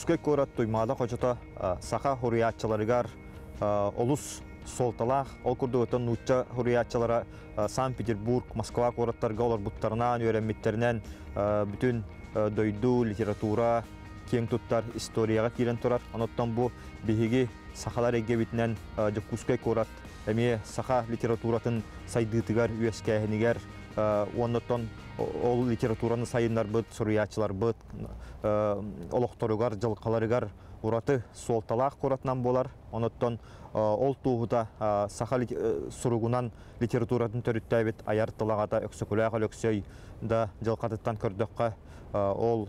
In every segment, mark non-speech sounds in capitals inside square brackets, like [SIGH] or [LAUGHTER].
Тускай көрат туймада қочыта саха хуриятчыларыгар олус солталах ол күрді өтін Санкт-Петербург, Москва көраттарға олар бұттарынан, өремметтерінен бүтін дөйду, литература, кең туттар историяға кирен тұрар. Оноттан бұ бігігі сақалар егебітінен жүккускай көрат, әме саха литературатын сайдытығар, үйескәйінігер, оныттан ол литератураны сайындар бұт, сұриячылар бұт, э, олықтырығар, жылқаларығар ұраты солталақ құратынан болар. Э, ол туғыда э, сақа сұрығынан литературатын төріттәбет аяр тылағата өксікіләғіл өксөй да жылқатыттан көрдіққа ол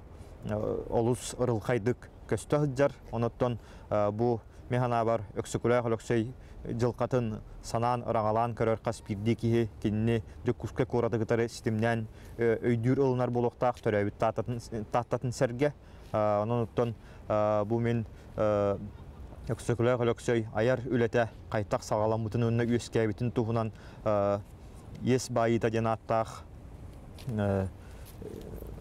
олус ұрылқайдық көсті жар Оныттан бұ механа бар өксікіләғіл өксөй жылқатын санаан ырағалаан көрөр каспирди киһи кинини дөккүскө куратыгытары системнен э, өйдүр ылынар болохтаах төрөбүт тааттатын серге э, онон оттон э, бу мен өксөкүлөөх өлөксөй аяр үлете кайтак сагаламбытын өнүнө үөскээбитин туһунан ес баайыта ааттаах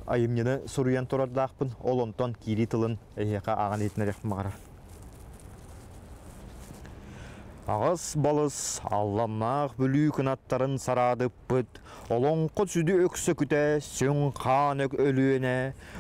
айымнены суруйан турардаахпын олонтон кири тылын эхека аган итинерехмагарар агыс балыс алланааг бүлүү канаттарын сараадыппыт олоңко сүдү өксө күте сөөнкаан өг өлүэне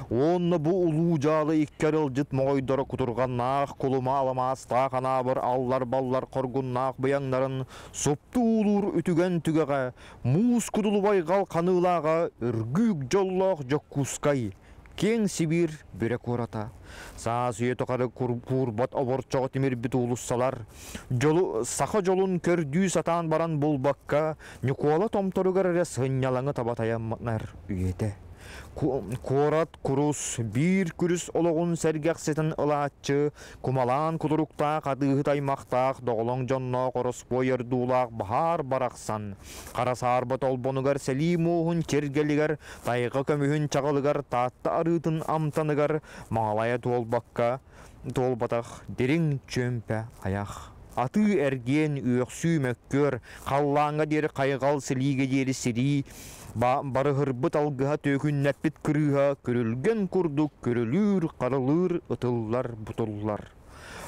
оон бу улуужаалы икке арылжыт могойдор кутурган наах кулума аламааста бир аллар баллар коргуннааг сопту суптуулуур үтүгөн түгага муус кудулубай калканыылага үргүк жолох жоккускай кең сибир бөрек урата саа сүйөтө кары куурбат оборчого тимирбит улуссалар жолу саха жолун көрдүү сатаан баран бакка нюкуола томторугар эрес ыннялаңы табатаяннар үйете Корат курус бир күріс олоғын сәргәқсетін ылаатчы, кумалан кудурукта қады таймақтаақ доголоң жонно құрыс бойыр дулақ барақсан. Қарасар батол бонугар сәлим оғын кергелігер, тайғы көмігін чағылығар татты арытын амтаныгар, маңалая туолбаққа, толбатах дерең аяқ аты әрген өксү мөккөр қаллаңа дер қайғал сілиге дери сири барыһырбыт төгін нәппет кырыһа көрүлген курдук күрүлүр карылыр ытыллар бутуллар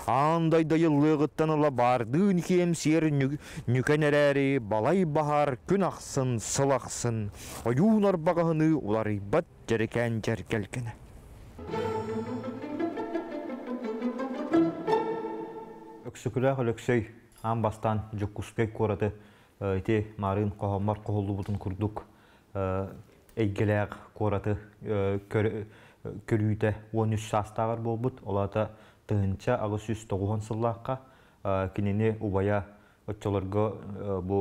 аандай дайыллыгыттан ыла бардыын кем сер нүкен балай баһар күн ақсын, сыл ахсын оюун арбагаһыны уларыйбат жерекэн өксүкүләк өлөксөй ан бастан жүккүскөй кураты э, ити марын кохоммар кохулубутун курдук э, эйгелеак кураты э, көрүүтэ он үч саастагар болбут олата тыынча агыс үс тогухон сыллаакка кинини убая отчолорго бу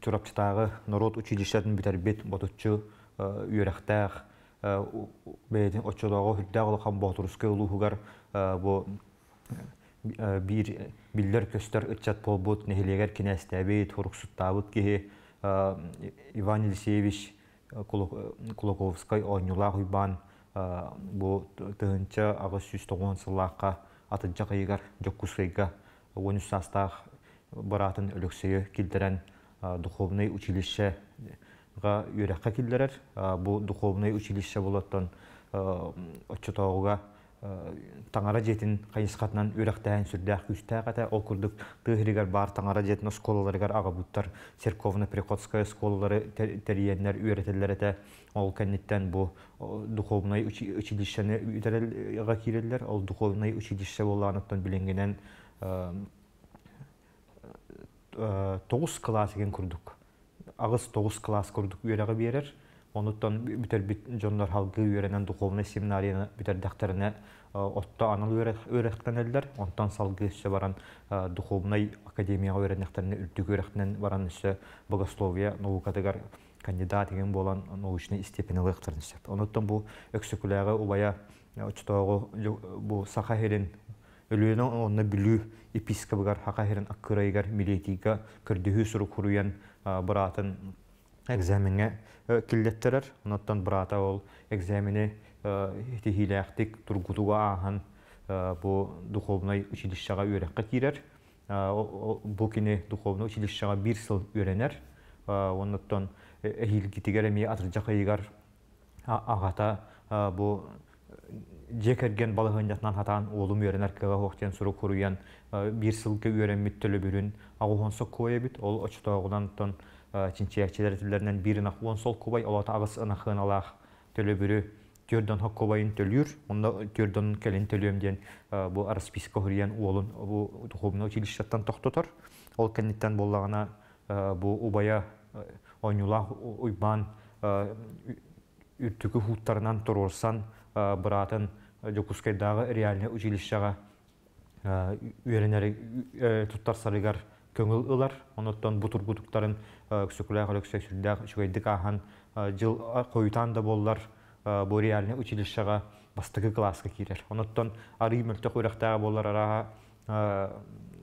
чурапчытагы народ училищатын битербит ботучу үйрөхтээх бэйдин оччодого хүрдээх улахан ботурускай улуугар бу bir э, biller köstör ытчат полбут нехилегер кинестеби туруксуттабыт кихи э, Иван Елисеевич э, Кулаковской ойнула хуйбан бу тыгынча агыс жүз тогон сыллакка атынча кыйгар жоккускайга он үч састах баратын өлөксөйө килдирен духовный училище га үйрөккө килдирер бу духовный училище болоттон отчетоога таңара жетин кайыскатынан үрәктәһен сүрдәх күстәх әтә ол бар таңара жетін осколаларыгар ағабуттар церковно приходская осколалары тәриеннәр үйрәтелләр әтә ол кәнниттән бу духовное училищене үтерелгә киреллер. ол духовное училище булганлыктан биленгенен э, э, тоғыз класс ген курдук агыз тоғыз класс курдук үйрәгә берер Онуттан бүтәр бит жоннар халгы үйрәнен духовный семинарияны бүтәр дәхтәренә э, отта анал үйрәткәнәләр. Онтан салгы эше баран э, духовный академия үйрәнәктәренә үлтүк үйрәктән баран эше богословия наукатыгар кандидат дигән булан научный степени лыктырны сеп. Онуттан бу өксөкүләгә убая э, чтогу бу сахахерин үлүнө онны билүү епископгар хакахерин аккырайгар милетига кырдыһы суру куруян быратын экзамене э, киллеттерер оноттон бұрата ол экзамене э, тихилээхтик тургутуга аахан э, бу духовной училищага үйрөккө кирер бу кини духовной училищага бир сыл үйренер оноттон эхилгитигер эми атыржакыйгар агата бу жекерген балыгынятынан хатан олум үйренер кыга хоктен суру куруян бир сылкы үйренмит төлөбүрүн агуонсо коебит ол очтоогунан тон чинчеякчелер түрлерінен бирин ахуон сол кубай олата агыс ынахын алах төлөбүрү төрдөн хок кубайын төлүр онда төрдөн келин төлөм диен бу расписка хуриен уолун бу духовный училищаттан токтотор ол кенниттен боллагана бу убая ойнулах уйбан үртүкү хуттарынан торорсан быраатын жокускайдагы реальный училищага үйренери туттар сарыгар көңіл ылар, онықтан бұтыр бұтықтарын э, күсікіләғі өліксек сүрдәғ жүгейдік ахан э, жыл қойытан да боллар, э, бұл реаліне училищаға бастығы классқа кирер. Онықтан ары мүлті қойрақтағы боллар араға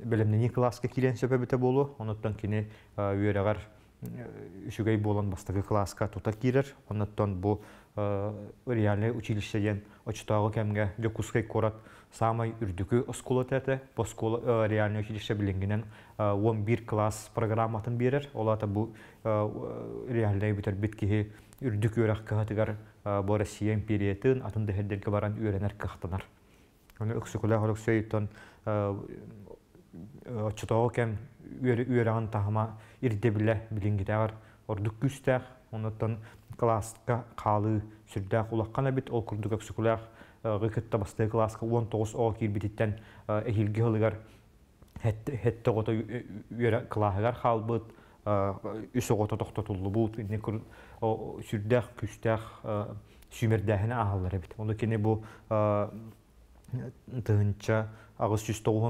білімнені классқа кирен сөпәбіті болу, онықтан кені үйерағар үшігей болан бастығы классқа тұта кирер. Онықтан бұл Э, реальное училищеден очтоағы кәмге декускай корат самай үрдүкү оскулатете тәті, э, реальный училище білінгенен 11 э, класс программатын берер. Олаты бұл реальное бітір біткеге үрдік өрақ кәтігер бұл Россия империятын атын дәхелдерге баран үйренер кәқтынар. Оны үксікілі ғолық сөйттен очтоағы кәм үйрен тағыма ирдебілі білінгедегер ордук күстәх, класска қалы сүрдәх улаққан әбіт ол күрдік өксікіләх ғыкытта э, басты класска 19 о кирбитеттен эхилге хылығар хетті ғота тоқтатулы сүрдәх күстәх ағалар әбіт оны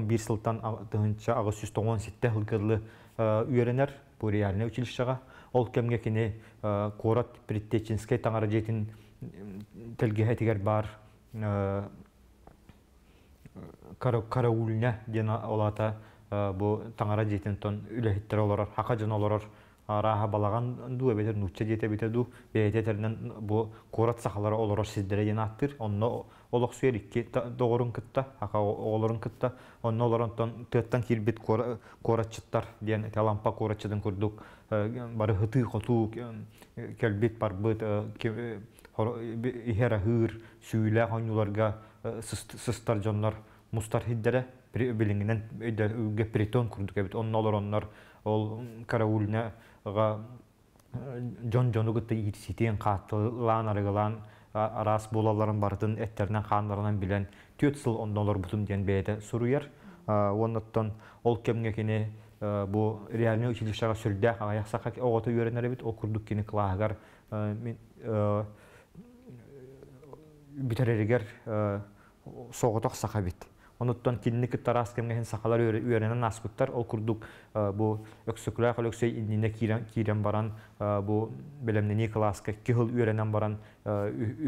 бир сылтан тыһынча жүз сетте хылгырлы э, бу реальный училищага ол кемге кини э, корот таңара жетін тілге телгехетигер бар э, караульня дена олата э, бу таңара жетин тон үлехиттер олорор хака жан олорор раха балаган ду эбетер нутча жете бите ду беететеринен бу курат сахалара олоро сиздере ден аттыр онно олох суер икки догорун кытта ака олорун кытта онно олоронтон тыттан кирбит куратчыттар ден талампа куратчыдын курдук э, бары хыты коту э, келбит барбыт ихера хыр сүйүлэ хонюларга сыстар жоннор мустар хиддере билиңинен өйдө притон курдук эбит онно олороннор ол караулне Э, жон жонугутта ирситен каатылаан арыгылаан арас болаларын бардын эттеринен хаанларынан билен төт сыл ондолор бутум диен бээде суруер онноттон ол кемгекини э, бу реальный училищага сүрдэх аясака оготу үйренеребит ол курдук кини кылаагар э, битереригер соғытоқ сақабит онуттан кинник тарас кемгехин сахалар үйренен аспыттар ол курдук э, бу өксөкүлак кирен баран э, бу белемнени класска кихыл баран э,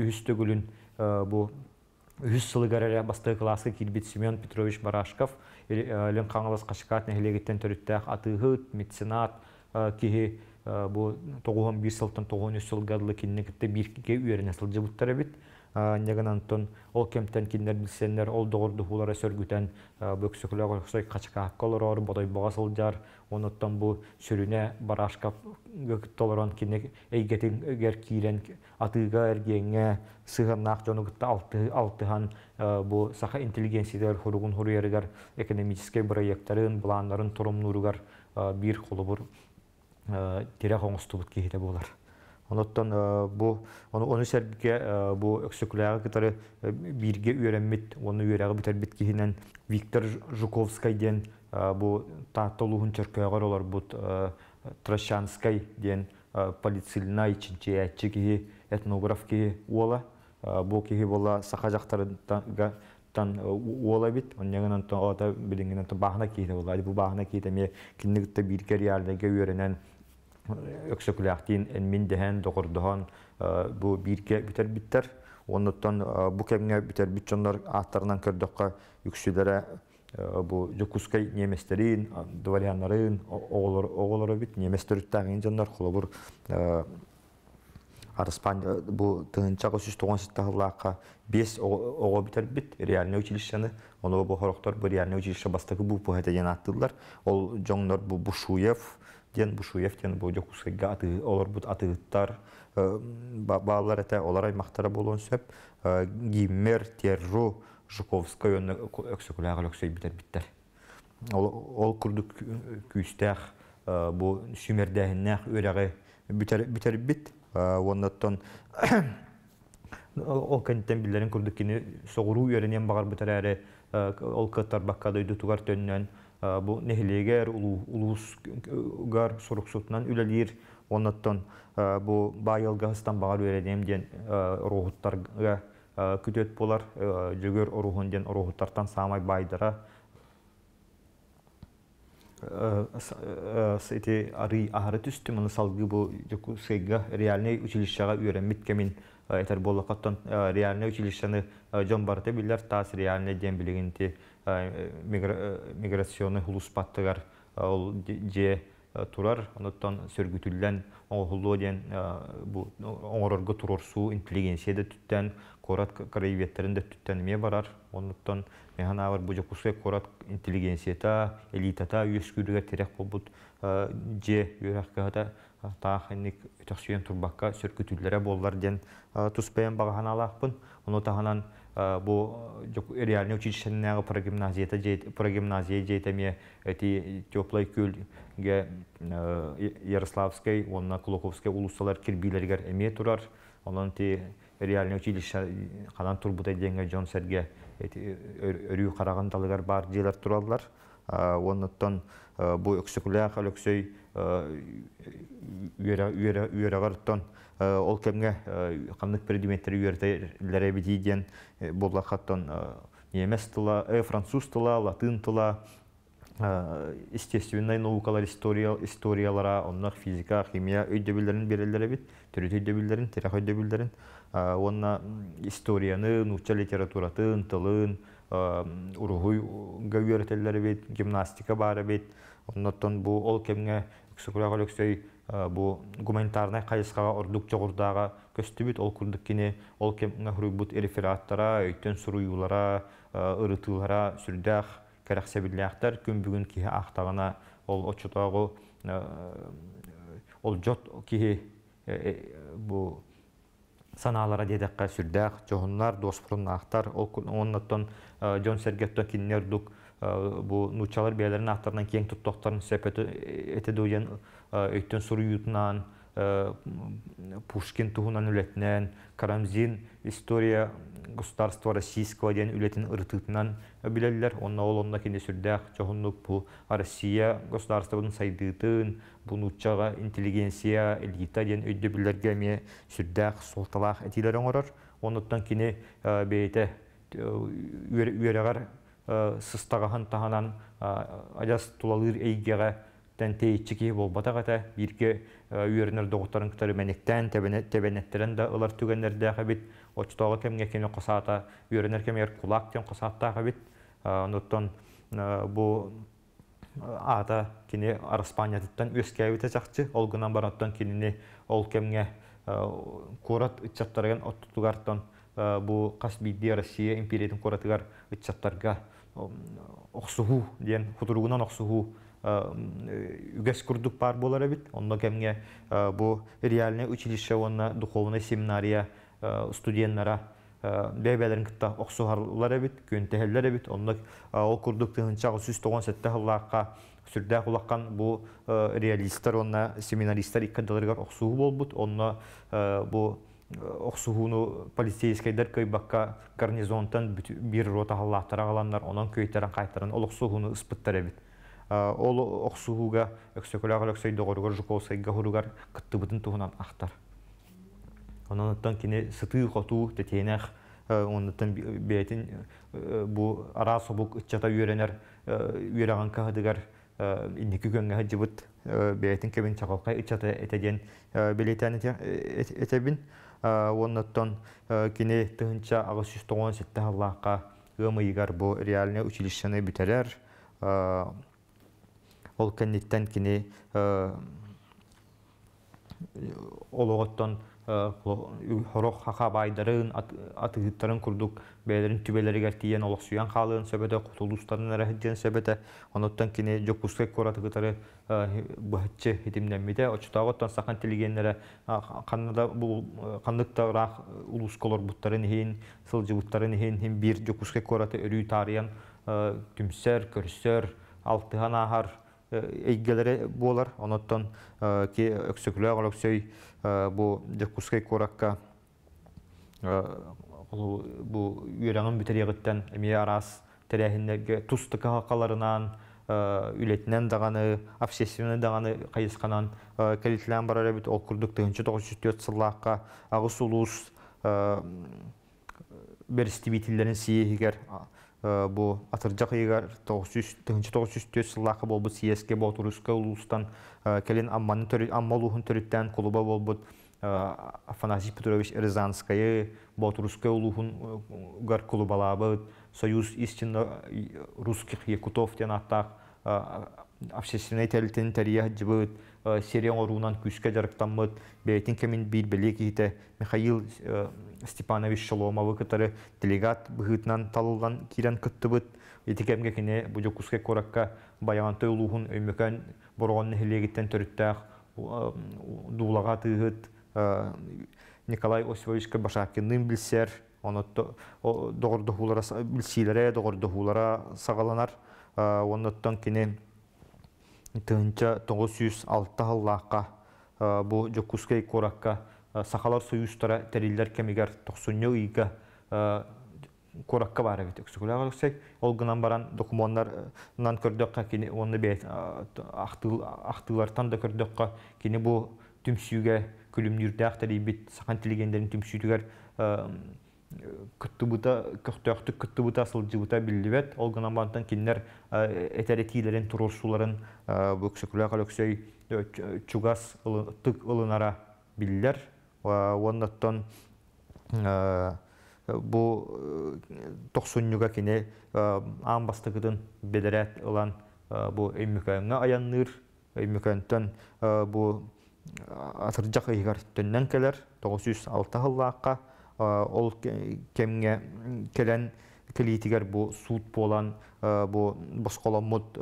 үһүстөгүлүн бу үһүс сылыгарара басты класска кирбит Семен Петрович Барашков лен каңылас кашкат төрүттөх бу бир неган антон ол кемтен киндер билсеннер ол доғорду хулара сөргүтен бөксөкүлө кочсой качка колорор ботой бога сылжар онуттан бу сүрүне барашка толорон кине эйгетин эгер киирен атыга эргеңе сыгырнаак жонугутта алты алтыхан бу саха интеллигенциялар хуругун хуруярыгар экономический проекттарын бланларын турумнуругар бир холубур тирә коңустубут кихите болар Оноттан э, бу оны оны сәргә э, бу өксөкләре китәре э, бирге үйрәнмит, оны үйрәгә битәр бит киһинен Виктор Жуковский ден бу татылуһун чөркәгәр олар бу Трощанский ден полицильнай чинчияччики этнограф ки уола бу киһи була саха жактардан тан уола бит оннягынан тон ата билингинен тон бахна киһи була бу бахна киһи теме киннигтә биргә реальдәге үйрәнән өксөкүлээхтиин энмин дehen доғордоһон бу биирге бүтер биттер оннуттан бу кемге бүтер бүтчоннор ааттарынан көрдөккө үксүлере бу жокускай неместерин дворяннарын оголоро бит неместерүттагин жоннор холобур арыспан бу тыынчак өсүс тогон сыттахылаакка бес ого битер бит реальный училищени оно бу хороктор бу реальный училище бастакы бу пухетеген аттылар ол жоңдор бу бушуев ден бушуев ден бойды хусыйга аты олар бут атыыттар э, баалар эте олар аймактара болон сөп э, гиммер терру жуковская өнө өксөкүлаагыл өксөйбитер биттер ол курдук күүстээх э, бу сүмердээхиннээх үрэгэ битер бит оннаттон [COUGHS] ол кенттен билерин курдук кини соғуруу үөренен багар бутер ол кыттар баккадойду тугар төннөн Э, бу нехилегер улуусгар суруксутунан үлелир оннаттан э, бу байылгастан багар үредем ден э, рухуттарга күтет болар жүгөр орухун ден самай байдыра эти ары ары түстү мына салгы бу жүкүсега реальный училищага үйрөнмит кемин этер боллокоттон реальный училищаны жон барыта билер тас реальный ден билигинти Э, э, миграционный хулуспаттыгар э, ол же турар онуттан сөргүтүллән оңохуллуу диен оңорорго турорсуу интеллигенция да түттән корат краеведтерин да түттән эме барар онуттан механ абар бу жокуске корат интеллигенцията элитата үйөскүрүгө терек болбут же үйракката таах энник турбакка сөргүтүллере боллар диен туспаян багахан алаакпын таханан бу реально училищеннағы же прогимназия жетеме эти теплый күлге Ярославской, онна Кулаковской улусалар кирбилергер эме турар. Онан ти реально училище канан турбута денге жон серге өрүү бар жилер туралар. Оннаттан бу өксөкүләк, өксөй Э, ол кемге қамдық э, предметтер үйертерлері бедейден э, болла қаттан немес француз тыла, латын тыла, естественный наукалар историялара, оннақ физика, химия өйдебілерін берелері бет, түрет өйдебілерін, тирақ өйдебілерін, онна историяны, нуча литературатын, тылын, уругуй гауертеллер гимнастика бары бит. Оннаттан бұл ол кемге үксүкүлөк Э, бу гуманитарный кайыскага ордук жогордага көстүбүт ол курдук кине ол кемга хуруйбут рефераттара өйтөн суруюлара э, ырытыылара сүрдах керахсебилляхтар күн бүгүн кихи актагана ол очутагу э, ол жот кихи бу санаалара дедакка сүрдах жохуннар доспурун актар ол оннаттон жон сергеттон киннердук бу нучалар биялерин актарынан кең туттоктарын сепет этедуен Э, өйттен үйтінан, э, пушкин тұғынан үлетінен, карамзин история государства российского деген үлетин ұрытытынан білелілер. онна ол онна кенде сүрдәк бу россия государствонун сайдыытын бунучага интеллигенция элита деген өйдө билерге ме сүрдәк солталаах этилер оңорор онуттан кини э, бейте үерегар сыстагахан тағанан, адас тулалыр эйгеге тәнтейітчіке болбатағата бирге э, үйерінер доғыттарын күтәрі мәнектен тәбәнеттерін да ылар түгеннерді қабит отчтоғы кемге кеме қосата үйерінер кемер құлақ тен қосатта қабит э, онуттан э, бұл ата кини арыспанияттан өскәбите жақчы ол гынан бараттан кинини ол кемге курат ытчаттарыган оттутугартан бұл қасбидде Россия империятын куратыгар ытчаттарга оқсуху ден хутуругунан оқсуху үгэс э, э, күрдік бар болар бит. Онно кемге э, бу реальное училище онна духовная семинария студентлара бәйбәләрен кытта оқсуһарлар бит, көнтәһәлләр бит. Онно ол курдук тыгынчагы сүз тоган сәттә хыллакка сүрдә хылаккан бу реалисттар онна семинаристтар иккәдәләргә оқсуһу болбут. Онно бу оқсуһуну полицейскайдар баққа гарнизонтан бир рота халлахтара оның онан қайтарын кайтарын олоқсуһуну испыттар бит. Э, ол оқсуға өксөкөлөгө өксөй догоругар жуколсайга хуругар кыттыбытын туһунан ахтар ононуттан кине сытыы хотуу тетиэнэх э, оннутан бээтин э, бу ара собук ыччата үйренер үйраган каһыдыгар инники көңгэһэ жыбыт бээтин кебин чакалка ыччата этеден билетен этебин оннуттан кине тыһынча агыс жүз тогон сетте халлаакка ымыйгар бу реальный училищены бүтерер ол кенниттен кини э, олоғоттон э, хорох хахабайдарын атыгыттарын курдук бээлерин түбелеригер тиен олоксуян хаалын сөбөтө кутулустарын эрэхиттен сөбөтө оноттон кини жоккускек куратыгытары э, быхытчы итимдеммите очутаготтон сахан тилигеннере канада бул канныктараах улусколор буттарын хин сылжыбуттарын хин бір бир жоккускек кураты өрүү таарыян күмсөр көрсөр алтыхан ахар Э, эйгелере болар онотон э, ки өксөкүлөк олоксөй э, бу декускай коракка бу үйрәңен бүтерегіттен эми арас теряхиннерге тустыка хакаларынан үлетінен дағаны, обсессивный дағаны қайысқанан кәлетілен барар әбіт, ол күрдік түгінші 904 сыллаққа ағыс ұлыс берісті бейтілерін бу атыржак ыйгар 900-900 сыллакы болбут сиэске ботуруска улустан э, келин амманы төрү амма улуһун төрүттен клуба болбут э, Афанасий Петрович Рязанская ботуруска улуһун э, гар клубалабыт союз истинно русских якутов тен аттак общественный тәрилтен тәрия жыбыт Э, серен орунан күске жарыктаммыт бейтин кемин бир Михаил э, Степанович Шоломовы который делегат быгытнан талылган кирен кыттыбыт итикемге кине буҗу күске коракка баяган тойлуһун өймөкөн боргонны хилегиттен төрүттәх э, дулага тыгыт Николай Осипович Башакинның билсер, оны доғырды хулара білсейлері, доғырды хулара сағаланар, оныттан кенен тынча тоғыз жүз алты халлааққа э, бу жокускей коракка э, сахалар союзтара терилдер кемигер токсуннё ийге э, коракка бара бит өксүкүлөгөксек ол гынан баран документарнан көрдөкка кини онны бе ахтыл ахтылардан да көрдөкка кини бу түмсүүгө күлүмнүрдө ахтыри бит сахан тилигендерин түмсүүдүгөр күттүбүта көхтөктүк күттүбүта сылжыбыта биллибет ол гынамбантан киннер этеретилерин турурсуларын бүксөкүлак өлөксөй чугас тык ылынара биллер оннаттон бу э, токсуннюга кине амбастыгытын бедерет ылан бу эммикөңө аянныр эммикөнтөн бу атыржак ыйгар төннөн келер 906 жүз ол кемге келен келитигер бу суут болан бу босқоламут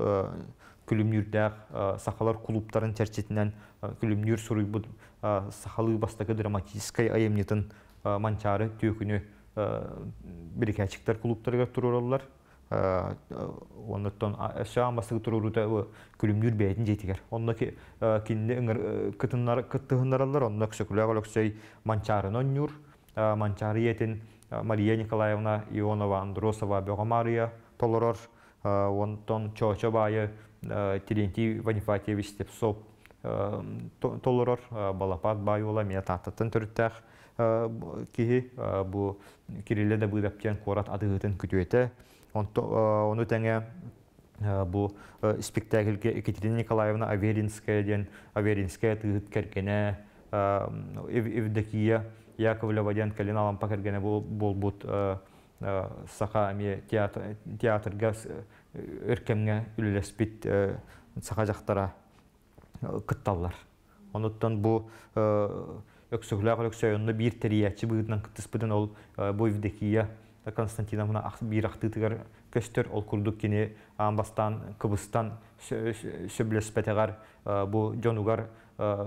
күлімнүрдәк сахалар клубтарын чәрчетінен күлімнүр сұруйбуд сахалы бастагы драматическай айымнетін манчары төкүнү бирикәчиктер клубтарга турураллар оннуттан саан бастагы турурута күлімнүр бәйдин жетигер онна кинне ыңыр кытыннар кыттыгыннараллар онна күсөкүлөк олоксей манчарын оннюр Э, манчары э, Мария Николаевна Ионова Андросова Бегомария толорор э, онтон чочо байы Терентий Ванифатьевич соп толорор балапат байы ола мен таттын түрттәх киһи бу кирилле дә быдаптен корат адыгытын күтуеті. оны тәңе бу спектакльге Екатерина Николаевна Аверинская ден Аверинская тыгыт яковлева ден калиналам был был бут э, э, саха ми театр театрга иркемге э, үлелеспит саха жактара кытталлар онуттан бу өксөглөг өксөйүнү бир териячи быдынан кыттыспытын ол буйвдекия Константиновна бир ахтытыгар көстөр ол курдук кини амбастан кыбыстан петегар бу жонугар Э,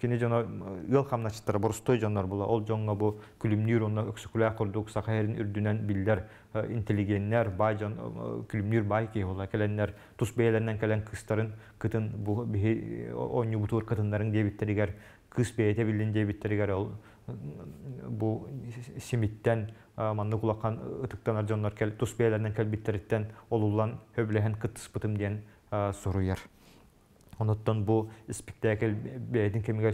кини жана ыал э, хамначыттар борустой жоннор була ол жоңго бу күлүмнүр онно өксүкүлэ курдук сахаерин үрдүнен билдер э, интеллигеннер бай жон күлүмнүр бай ки ола келеннер тус бээлеринен келен кыстарын кытын бу бихи онню бутур кытындарын дебиттеригер кыс бээте билин дебиттеригер ол бу симиттен манны кулаккан ытыктанар жоннор кел тус бээлеринен келбиттериттен олулан хөблэхен кыттыспытым диен соруяр Онуттан бу спектакль бәйдин кемиге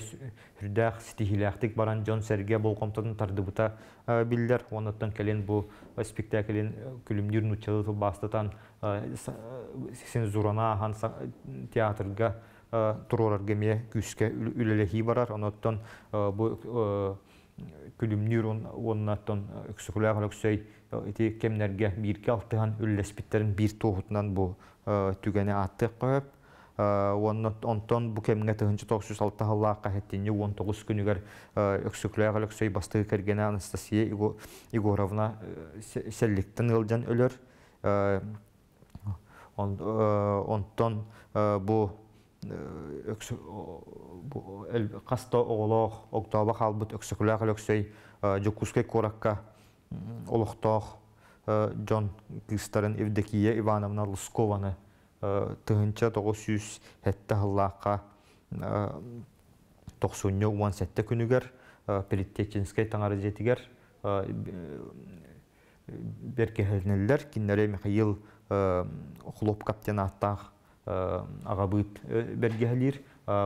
хүрдәх стихиләхтик баран Джон Серге тарды бута э, билдер. Онуттан келен бу э, спектаклин э, күлімдер нучалы бастатан сензурана хан театрга турорар геме күскә үлелехи барар. Онуттан бу күлімдер оннаттан өксүкләх өксөй ити кемнерге бирке алтыган үллеспиттерин бир тоғытынан бу түгәне аттық қойып онтон э, бу кемге э, тыгынчы токсус алта халлаах он тогуз күнүгер бастыгы кергене анастасия егоровна селликтен ылдян өлөр онтон бу каста оголоох халбыт жон кыстарын евдокия ивановна лускованы тыгынча тоғыз жүз хэтте хыллааққа э, тоқсунне уан сәтте күнігер э, политтечинскай таңары жетігер э, беркехелнеллер киннере михаил хлоп каптенаттах агабыт бергехелир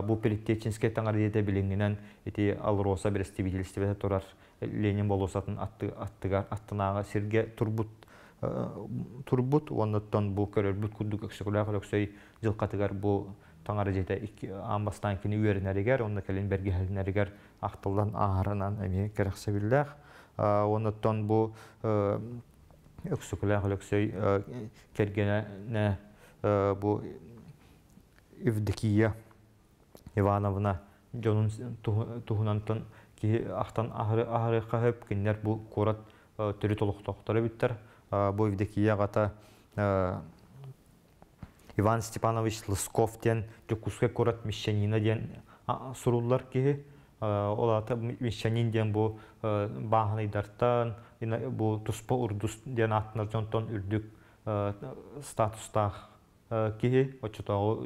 бу политтечинскай таңар жете билиңинен эти алроса берестебителистебете турар ленин болосатын аттыгар аттынага сирге турбут турбут онноттон бу көрөрбүт курдук өксөкүлаак өлөксөй жылкатыгар бу таңара жете амбастан кини үөринеригер онда келин бергихелинеригер актылдан аарынан эми керексебиллах онноттон бу э, өксөкүлаак өлөксөй э, кергене э, бу Евдокия Ивановна жонун тухунантан ки ахтан ары ахыры кахып киндер бу курат түрү толуктоктора биттер бойдекия ягата Иван Степанович Лысков ден жүккуске курат мишенина ден сұрулар ки олата мишенин ден бу дарттан бу туспо урдус ден атнар жонтон үрдүк статустах кеһи очото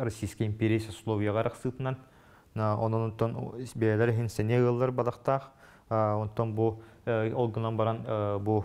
российский империясы словияга рахсытынан ононтон бээлер хинсене ыллар бадахтах онтон бу э, олгынан баран э, бу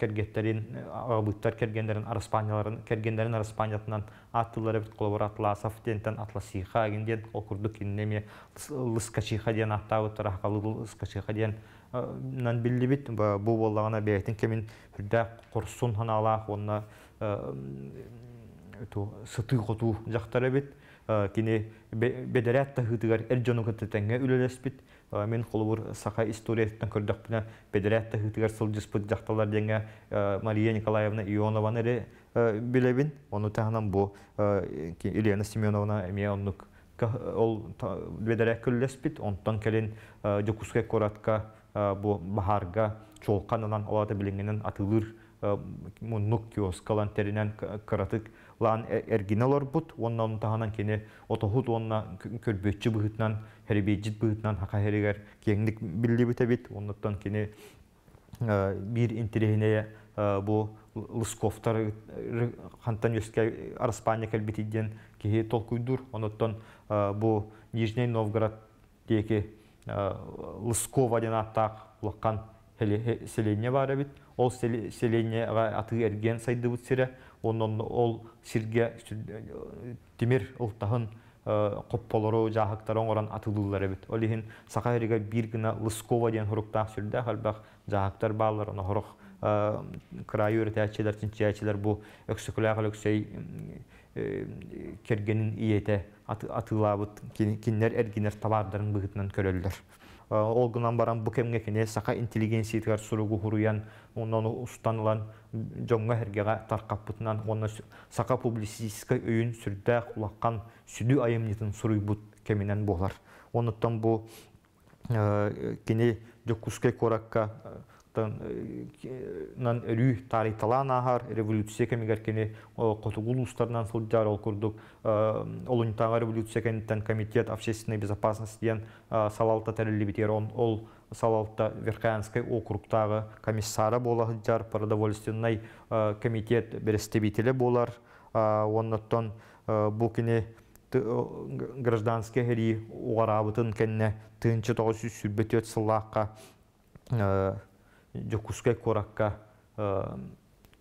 кергеттерин агабыттар кергендерин арыспанияларын кергендерин арыспаниятынан аттылары бит колобор сафтентен дентен атласиха агенден окурдук иннеме лыскачиха ден аттабыт рахалы лыскачиха ден нан биллибит бу боллагына бейтин кемин хүрдә курсун ханала онна э, сыты коту жактары бит э, кини бедерят тахытыгар эр жонукытытенге үлелеспит мен холубур сақа историяттан көрдөхпүнө педерятта хытыгар диспут жақталар деңе э, Мария Николаевна Ионованы ре э, билебин оны тахнан бу Елена э, Семеновна Меоннук ол бедерек күллеспит онтон келин жокуске коратка бу бахарга чолканынан олата билингенен атылыр муннук киоскалан теринен каратык лан э, эргинелор бут онна таханан кини отохут онна көрбөтчү быһытынан хербейджит быһытынан хака херигер кеңдик биллибите бит оннуттан кені э, бир интерехине э, бу лысковтар хантан өске арыспания кэлбитиден кихи толкуйдур онуттан бу нижний новгород деки лыскова ден аттак улаккан селение бар бит ол селенеға аты эрген сайдыбыт сире онын ол сирге тимир э, ултахын э, қопполору жағықтар оңыран атылылар эбит олихин сахарига бір гына лыскова диэн хуруктаах сүрдэ халбах жаһактар баалар оно хорух э, краю үртээчилер тинчээчилер бу өксүкүлээх өксөй кергенин иете атылаабыт киннер эргинер табаардарын быгытынан көрөллөр ол гынан баран бұ кемге кене сақа интеллигенсиетгар сұрығы құруян онон устанылан жоңга хергеға тарқаппытынан оны сақа публицистика үйін құлаққан улаққан сүдү айымнитын суруйбут кеминен болар. Онуттан бұл э, кене жоккускай коракка Э, нан рүү тарыйталан ағар революция кемигер кені қотугул устарынан сылдар ол курдук э, олунтага революция кенеттен комитет общественной безопасности ден э, салалта он ол салалта верхаянский округтагы комиссары жар продовольственный комитет берестебителе болар оннаттон бу кини гражданский хери угарабытын кенне тыынчы сүрбөтөт сылаакка жокускай коракка э,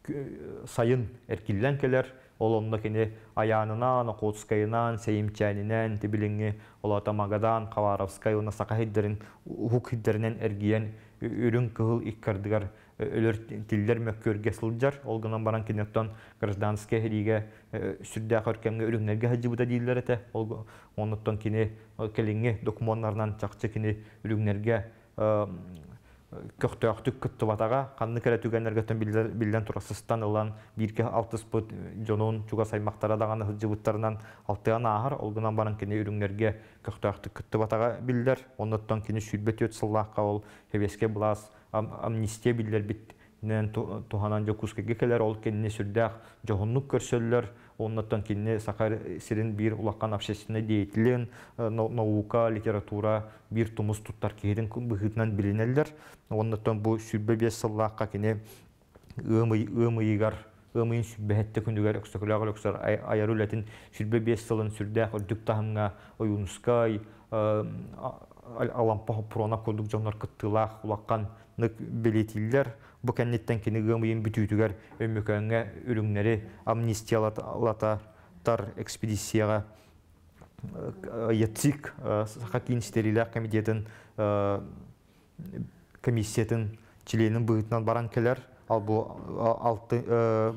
э, сайын эркиллен келер ол онно кене аянынан коцкайынан сейимчанинен тибилиңи олата магадан каваровскай уна сакахиддерин ухукиддеринен эргиен үрүн кыыл иккардыгар э, өлөр тилдер мөккөрге сылжар ол гынан баран кинеттон гражданский хириге сүрдәк өркемге үрүңнерге хаджибута дииллер эте ол онуттон кини келиңи чакчы кини үрүңнерге көхтөөхтүк кыттыбатага канны кэлэ түгэннергөтөн билден турасыстан ылан бирке алтыс пут жонун чуга саймактара даганы хыджыбыттарынан алтыган ахыр олгунан баран кини үрүңнерге көхтөөхтүк атага билдер кене кини өт сылакка ол хевеске булас амнистия билдер бит нен туханан жокускеге келер ол кене сүрдээх жогонлук көрсөллөр оннаттан кинне сахар сирин бир улаккан общественный деятелен э, наука литература бир тумус туттар кеһидин быһыытынан билинеллер оннаттан бу сүрбе бес сыллаакка кине ымыйыгар ымыйын сүббэһэтте күндүгэр өксөкүлээх өлөксөр аярулэтин сүрбэ биэс салын сүрдээх өлдүк таһымга оюнускай э, алампа прона курдук жоңнор кыттыылаах улаккан нык билетиллер Бұ кәннеттен кенігі мұйын бүтүйтігер өмікәңе үріңнері амнистиялатар экспедицияға етсік Сақакин стерилер комитетін комиссиятын членін бұғытынан баран келер, ал бұл алты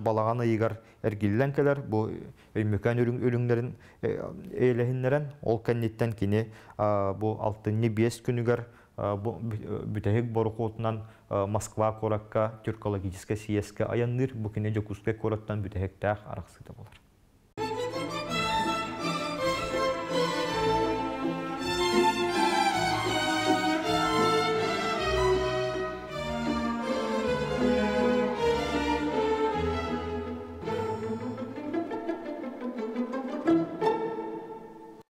балағаны егер әргелілен келер, бұл өмікән үріңдерін әйләхінлерін, ол кәннеттен кені бұл не бес күнігер Э, бүтәһек э, борохотунан э, Москва коракка, тюркологическая сиеска аянныр, букине жокуске короттан бүтәһектәх арақсыды болар.